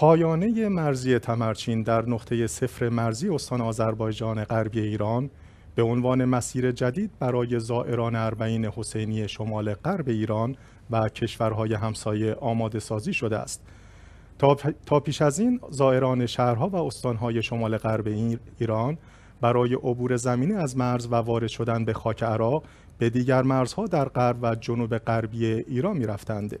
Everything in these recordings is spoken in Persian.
پایانه مرزی تمرچین در نقطه صفر مرزی استان آذربایجان غربی ایران به عنوان مسیر جدید برای زائران اربعین حسینی شمال غرب ایران و کشورهای همسایه آماده سازی شده است. تا پیش از این زائران شهرها و استانهای شمال غرب ایران برای عبور زمینه از مرز و وارد شدن به خاک عراق به دیگر مرزها در غرب و جنوب غربی ایران می رفتند.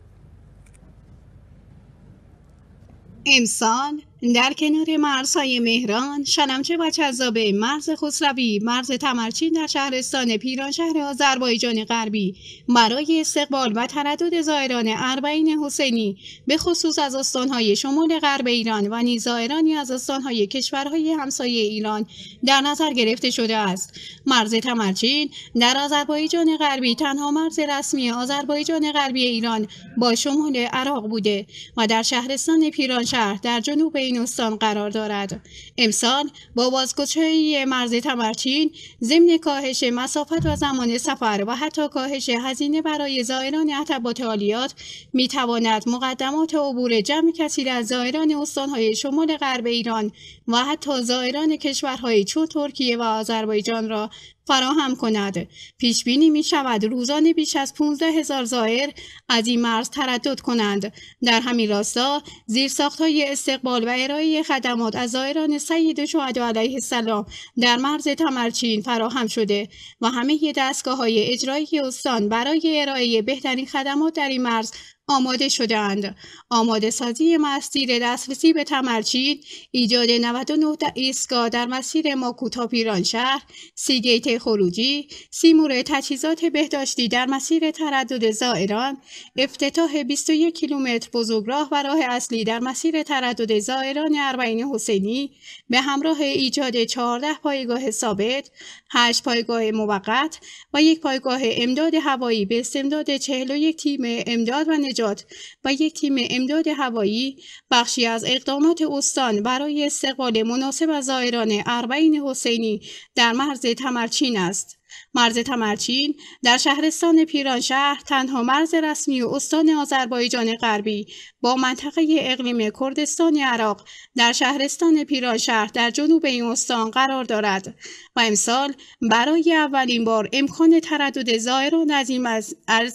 name's Son. در کنار مرزهای مهران، شنمچه و چذابه، مرز خسروی، مرز تمرچین در شهرستان پیران شهر آذربایجان غربی برای استقبال و تردد زائران اربعین حسینی به خصوص از استانهای شمال غرب ایران و نیز زائرانی از استانهای کشورهای همسایه ایران در نظر گرفته شده است. مرز تمرچین در آذربایجان غربی تنها مرز رسمی آذربایجان غربی ایران با شمال عراق بوده و در شهرستان پیران شهر در جنوب این استان قرار دارد امسال با بازگشایی مرز تمرچین ضمن کاهش مسافت و زمان سفر و حتی کاهش هزینه برای زائران عتبات عالیات میتواند مقدمات عبور جمع کثیر از زائران استانهای شمال غرب ایران و حتی زائران کشورهای چون ترکیه و آذربایجان را فراهم کند پیش بینی می شود روزانه بیش از 15 هزار زائر از این مرز تردد کنند در همین راستا ساخت های استقبال و ارائه خدمات از زائران سید شهدا علیه السلام در مرز تمرچین فراهم شده و همه دستگاه های اجرایی استان برای ارائه بهترین خدمات در این مرز آماده شدند، آماده سازی مسیر دسترسی به تمرچید، ایجاد 99 ایستگاه در مسیر ماکوتا پیران شهر، سی گیت خروجی، سیمور تجهیزات بهداشتی در مسیر تردد زائران، افتتاح 21 کیلومتر بزرگراه و راه اصلی در مسیر تردد زائران اربعین حسینی به همراه ایجاد 14 پایگاه ثابت، 8 پایگاه موقت و یک پایگاه امداد هوایی به استمداد 41 تیم امداد و نجات نجات و یک تیم امداد هوایی بخشی از اقدامات استان برای استقبال مناسب از زائران اربعین حسینی در مرز تمرچین است. مرز تمرچین در شهرستان پیرانشهر تنها مرز رسمی و استان آذربایجان غربی با منطقه اقلیم کردستان عراق در شهرستان پیرانشهر در جنوب این استان قرار دارد و امسال برای اولین بار امکان تردد زائران از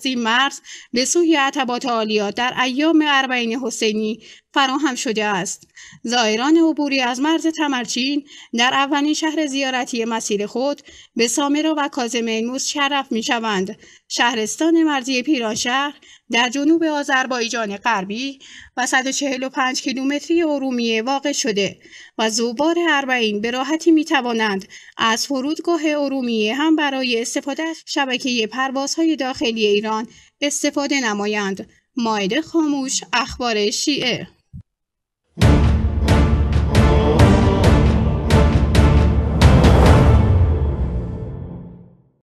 این مرز به سوی عتبات عالیات در ایام اربعین حسینی فراهم شده است زائران عبوری از مرز تمرچین در اولین شهر زیارتی مسیر خود به سامرا و کازم ایموز شرف می شوند شهرستان مرزی پیرانشهر در جنوب آذربایجان غربی و 145 کیلومتری ارومیه واقع شده و زوبار اربعین به راحتی می توانند از فرودگاه ارومیه هم برای استفاده از شبکه پروازهای داخلی ایران استفاده نمایند مایده خاموش اخبار شیعه